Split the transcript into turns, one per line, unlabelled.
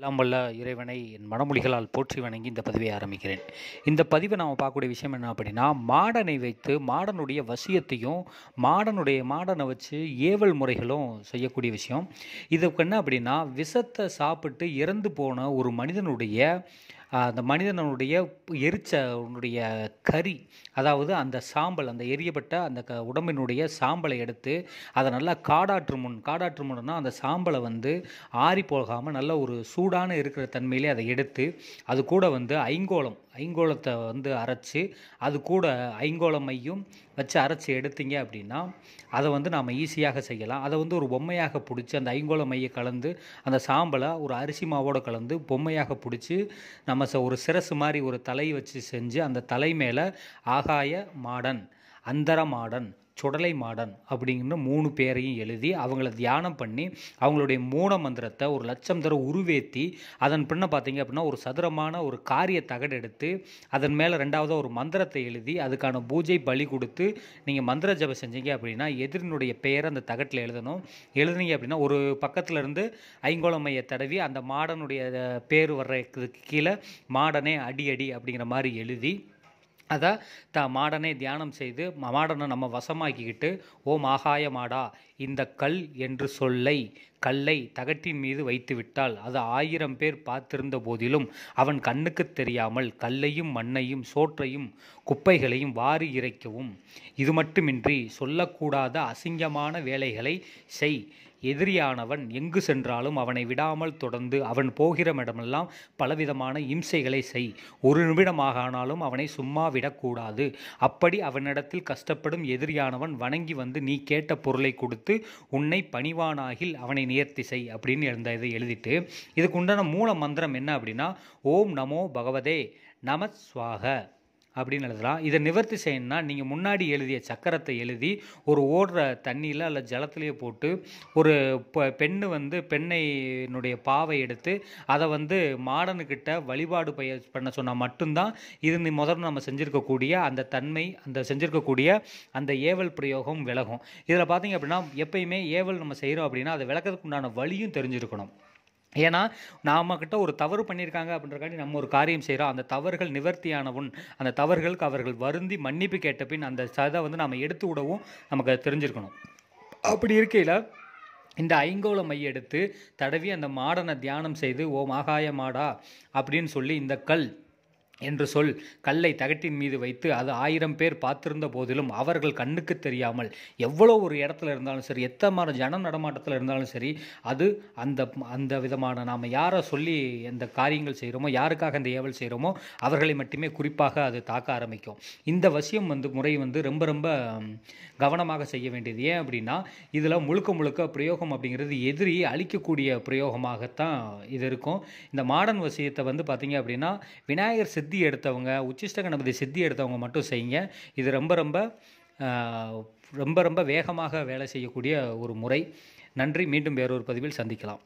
எல்லாம் வல்ல இறைவனை என் மனமொழிகளால் போற்றி வணங்கி இந்த பதிவை ஆரம்பிக்கிறேன் இந்த பதிவை நாம் பார்க்கக்கூடிய விஷயம் என்ன அப்படின்னா மாடனை வைத்து மாடனுடைய வசியத்தையும் மாடனுடைய மாடனை வச்சு ஏவல் முறைகளும் செய்யக்கூடிய விஷயம் இதுக்கு என்ன அப்படின்னா விஷத்தை சாப்பிட்டு இறந்து போன ஒரு மனிதனுடைய அந்த மனிதனுடைய எரிச்ச உன்னுடைய கறி அதாவது அந்த சாம்பல் அந்த எரியப்பட்ட அந்த க உடம்பினுடைய சாம்பலை எடுத்து அதை நல்லா காடாற்று முன் காடாற்று முன்னா அந்த சாம்பலை வந்து ஆறி போகாமல் நல்ல ஒரு சூடான இருக்கிற தன்மையிலே அதை எடுத்து அது கூட வந்து ஐங்கோலம் ஐங்கோளத்தை வந்து அரைச்சி அது கூட மையும் வச்சு அரைச்சி எடுத்தீங்க அப்படின்னா அதை வந்து நாம் ஈஸியாக செய்யலாம் அதை வந்து ஒரு பொம்மையாக பிடிச்சி அந்த ஐங்கோள மையை கலந்து அந்த சாம்பலை ஒரு அரிசி மாவோடு கலந்து பொம்மையாக பிடிச்சி நம்ம ஒரு சிரசு மாதிரி ஒரு தலை வச்சு செஞ்சு அந்த தலை மேலே ஆகாய மாடன் அந்தர மாடன் சுடலை மாடன் அப்படிங்கிற மூணு பேரையும் எழுதி அவங்கள தியானம் பண்ணி அவங்களுடைய மூல மந்திரத்தை ஒரு லட்சம் தர உருவேற்றி அதன் பின்ன பார்த்தீங்க அப்படின்னா ஒரு சதுரமான ஒரு காரிய தகடு எடுத்து அதன் மேலே ரெண்டாவது ஒரு மந்திரத்தை எழுதி அதுக்கான பூஜை பலி கொடுத்து நீங்கள் மந்திர ஜபம் செஞ்சீங்க அப்படின்னா எதிரினுடைய பெயரை அந்த தகட்டில் எழுதணும் எழுதுனீங்க அப்படின்னா ஒரு பக்கத்தில் இருந்து ஐங்கோளமையை தடவி அந்த மாடனுடைய பேர் வர்றதுக்கு கீழே மாடனே அடி அடி அப்படிங்கிற மாதிரி எழுதி அதை த மாடனை தியானம் செய்து மாடனை நம்ம வசமாக்கிக்கிட்டு ஓம் ஆகாய மாடா இந்த கல் என்று சொல்லை கல்லை தகட்டின் மீது வைத்து விட்டால் அது ஆயிரம் பேர் பார்த்திருந்த போதிலும் அவன் கண்ணுக்கு தெரியாமல் கல்லையும் மண்ணையும் சோற்றையும் குப்பைகளையும் வாரி இறைக்கவும் இது மட்டுமின்றி சொல்லக்கூடாத அசிங்கமான வேலைகளை செய் எதிரியானவன் எங்கு சென்றாலும் அவனை விடாமல் தொடர்ந்து அவன் போகிற இடமெல்லாம் பலவிதமான இம்சைகளை செய் ஒரு நிமிடமாக ஆனாலும் அவனை சும்மா விடக்கூடாது அப்படி அவனிடத்தில் கஷ்டப்படும் எதிரியானவன் வணங்கி வந்து நீ கேட்ட பொருளை கொடுத்து உன்னை பணிவானாகில் அவனை நேர்த்தி செய் அப்படின்னு எழுந்த இதை எழுதிட்டு இதுக்கு உண்டான மூல மந்திரம் என்ன அப்படின்னா ஓம் நமோ பகவதே நமஸ்வாக அப்படின்னு எழுதலாம் இதை நிவர்த்தி செய்யணும்னா நீங்கள் முன்னாடி எழுதிய சக்கரத்தை எழுதி ஒரு ஓடுற தண்ணியில் அல்ல ஜலத்துலேயே போட்டு ஒரு பெண்ணு வந்து பெண்ணினுடைய பாவை எடுத்து அதை வந்து மாடனுக்கிட்ட வழிபாடு பய பண்ண சொன்னால் மட்டும்தான் இது முதல்ல நம்ம செஞ்சுருக்கக்கூடிய அந்த தன்மை அந்த செஞ்சுருக்கக்கூடிய அந்த ஏவல் பிரயோகம் விலகும் இதில் பார்த்தீங்க அப்படின்னா எப்பயுமே ஏவல் நம்ம செய்கிறோம் அப்படின்னா அதை விளக்கிறதுக்கு உண்டான வழியும் தெரிஞ்சிருக்கணும் ஏன்னா நாமக்கிட்ட ஒரு தவறு பண்ணியிருக்காங்க அப்படின்றக்காண்டி நம்ம ஒரு காரியம் செய்கிறோம் அந்த தவறுகள் நிவர்த்தியானவன் அந்த தவறுகளுக்கு அவர்கள் வருந்தி மன்னிப்பு கேட்ட பின் அந்த சதை வந்து நாம் எடுத்து விடவும் நமக்கு தெரிஞ்சிருக்கணும் அப்படி இருக்கையில் இந்த ஐங்கோல எடுத்து தடவி அந்த மாடனை தியானம் செய்து ஓ மாகாய மாடா அப்படின்னு சொல்லி இந்த கல் என்று சொல் கல்லை தகட்டின் மீது வைத்து அது ஆயிரம் பேர் பார்த்திருந்த போதிலும் அவர்கள் கண்ணுக்கு தெரியாமல் எவ்வளோ ஒரு இடத்துல இருந்தாலும் சரி எத்தமான ஜன நடமாட்டத்தில் இருந்தாலும் சரி அது அந்த அந்த விதமான நாம் யாரை சொல்லி அந்த காரியங்கள் செய்கிறோமோ யாருக்காக அந்த ஏவல் செய்கிறோமோ அவர்களை மட்டுமே குறிப்பாக அது தாக்க ஆரம்பிக்கும் இந்த வசியம் வந்து முறை வந்து ரொம்ப ரொம்ப கவனமாக செய்ய வேண்டியது ஏன் அப்படின்னா இதில் முழுக்க முழுக்க பிரயோகம் அப்படிங்கிறது எதிரி அழிக்கக்கூடிய பிரயோகமாகத்தான் இது இருக்கும் இந்த மாடர்ன் வசியத்தை வந்து பார்த்திங்க அப்படின்னா விநாயகர் சித்த சித்தி எடுத்தவங்க உச்சிஷ்ட கணபதி சித்தி எடுத்தவங்க மட்டும் செய்யுங்க இது ரொம்ப ரொம்ப ரொம்ப ரொம்ப வேகமாக வேலை செய்யக்கூடிய ஒரு முறை நன்றி மீண்டும் வேறொரு பதிவில் சந்திக்கலாம்